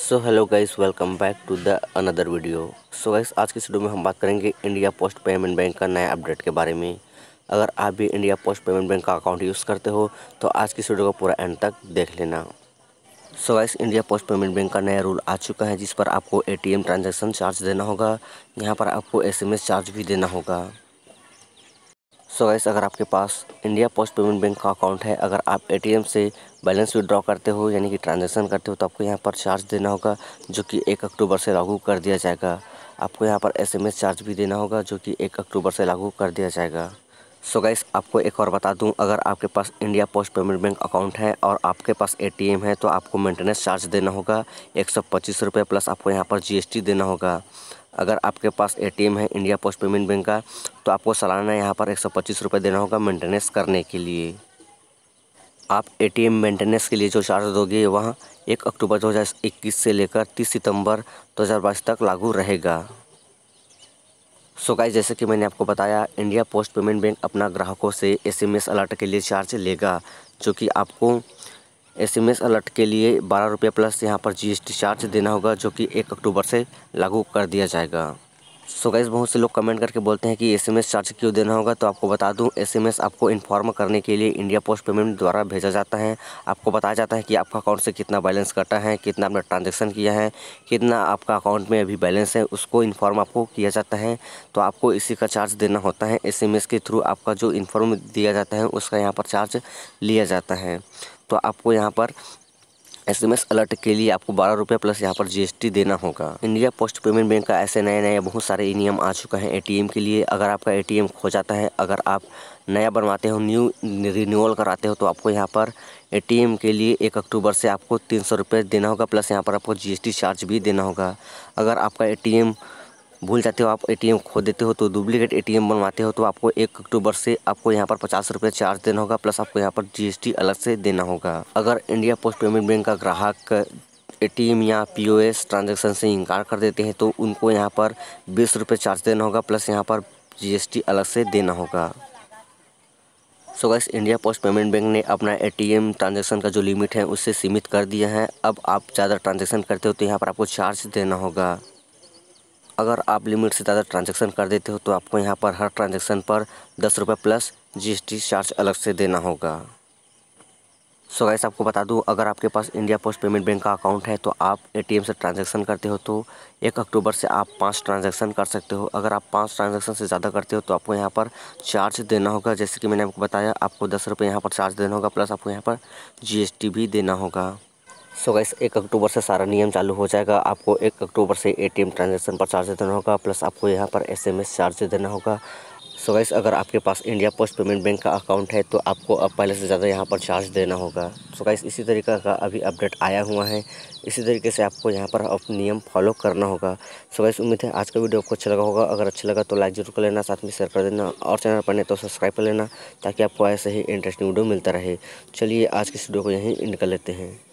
so hello guys welcome back to the another video so guys आज की video में हम बात करेंगे इंडिया पोस्ट पेमेंट बैंक का नया अपडेट के बारे में अगर आप भी इंडिया पोस्ट पेमेंट बैंक का अकाउंट यूज़ करते हो तो आज की वीडियो को पूरा एंड तक देख लेना so guys India post payment bank का नया रूल आ चुका है जिस पर आपको ए टी ट्रांजेक्शन चार्ज देना होगा यहाँ पर आपको एस चार्ज भी देना होगा सो गैस अगर आपके पास इंडिया पोस्ट पेमेंट बैंक का अकाउंट है अगर आप एटीएम से बैलेंस विड्रॉ करते हो यानी कि ट्रांजैक्शन करते हो तो आपको यहाँ पर चार्ज देना होगा जो कि एक अक्टूबर से लागू कर दिया जाएगा आपको यहाँ पर एसएमएस चार्ज भी देना होगा जो कि एक अक्टूबर से लागू कर दिया जाएगा सो so गैस आपको एक और बता दूं अगर आपके पास India post payment bank account है और आपके पास एटीएम है तो आपको मेंटेनेंस चार्ज देना होगा एक सौ पच्चीस रुपये प्लस आपको यहाँ पर जीएसटी देना होगा अगर आपके पास एटीएम है इंडिया पोस्ट पेमेंट बैंक का तो आपको सालाना यहाँ पर एक सौ पच्चीस रुपये देना होगा मेंटेनेंस करने के लिए आप एटीएम मेंटेनेंस के लिए जो चार्ज दोगे वह एक अक्टूबर 2021 से लेकर 30 सितंबर 2022 तक लागू रहेगा सो गाइस जैसे कि मैंने आपको बताया इंडिया पोस्ट पेमेंट बैंक अपना ग्राहकों से एसएमएस अलर्ट के लिए चार्ज लेगा जो कि आपको एसएमएस अलर्ट के लिए बारह रुपये प्लस यहाँ पर जीएसटी चार्ज देना होगा जो कि एक अक्टूबर से लागू कर दिया जाएगा सो गैस बहुत से लोग कमेंट करके बोलते हैं कि एसएमएस चार्ज क्यों देना होगा तो आपको बता दूं एसएमएस आपको इन्फॉर्म करने के लिए इंडिया पोस्ट पेमेंट द्वारा भेजा जाता है आपको बताया जाता है कि आपका अकाउंट से कितना बैलेंस कटा है कितना आपने ट्रांजेक्शन किया है कितना आपका अकाउंट में अभी बैलेंस है उसको इन्फॉर्म आपको किया जाता है तो आपको इसी का चार्ज देना होता है एस के थ्रू आपका जो इन्फॉर्म दिया जाता है उसका यहाँ पर चार्ज लिया जाता है तो आपको यहाँ पर एस एम एस अलर्ट के लिए आपको बारह रुपये प्लस यहाँ पर जीएसटी देना होगा इंडिया पोस्ट पेमेंट बैंक का ऐसे नए नए बहुत सारे नियम e आ चुके हैं एटीएम के लिए अगर आपका एटीएम खो जाता है अगर आप नया बनवाते हो न्यू रिन्यूअल कराते हो तो आपको यहाँ पर एटीएम के लिए एक अक्टूबर से आपको तीन सौ रुपये देना होगा प्लस यहाँ पर आपको जी चार्ज भी देना होगा अगर आपका ए भूल जाते हो आप एटीएम खो देते हो तो डुप्लीकेट एटीएम बनवाते हो तो आपको एक अक्टूबर से आपको यहाँ पर पचास रुपये चार्ज देना होगा प्लस आपको यहाँ पर जीएसटी अलग से देना होगा अगर इंडिया पोस्ट पेमेंट बैंक का ग्राहक एटीएम या पीओएस ट्रांजैक्शन से इनकार कर देते हैं तो उनको यहाँ पर बीस रुपये चार्ज देना होगा प्लस यहाँ पर जी अलग से देना होगा so guys India post payment bank ने अपना एटीएम ट्रांजैक्शन का जो लिमिट है उससे सीमित कर दिया है अब आप ज़्यादा ट्रांजैक्शन करते हो तो यहाँ पर आपको चार्ज देना होगा अगर आप लिमिट से ज़्यादा ट्रांजेक्शन कर देते हो तो आपको यहाँ पर हर ट्रांजेक्शन पर दस रुपये प्लस जी चार्ज अलग से देना होगा सो गैस आपको बता दूँ अगर आपके पास इंडिया पोस्ट पेमेंट बैंक का अकाउंट है तो आप एटीएम से ट्रांजैक्शन करते हो तो एक अक्टूबर से आप पाँच ट्रांजैक्शन कर सकते हो अगर आप पाँच ट्रांजैक्शन से ज़्यादा करते हो तो आपको यहाँ पर चार्ज देना होगा जैसे कि मैंने आपको बताया आपको दस रुपये यहाँ पर चार्ज देना होगा प्लस आपको यहाँ पर जी भी देना होगा सो so गैस एक अक्टूबर से सारा नियम चालू हो जाएगा आपको एक अक्टूबर से एटीएम ट्रांजैक्शन पर चार्ज देना होगा प्लस आपको यहाँ पर एसएमएस चार्ज देना होगा सो so गैस अगर आपके पास इंडिया पोस्ट पेमेंट बैंक का अकाउंट है तो आपको अब पहले से ज़्यादा यहाँ पर चार्ज देना होगा सो so गैस इसी तरीके का अभी अपडेट आया हुआ है इसी तरीके से आपको यहाँ पर अब नियम फॉलो करना होगा सो so गैस उम्मीद है आज का वीडियो आपको अच्छा लगा होगा अगर अच्छा लगा तो लाइक जरूर कर लेना साथ में शेयर कर देना और चैनल पर नहीं तो सब्सक्राइब कर लेना ताकि आपको ऐसे ही इंटरेस्टिंग वीडियो मिलता रहे चलिए आज की वीडियो को यहीं इंड कर लेते हैं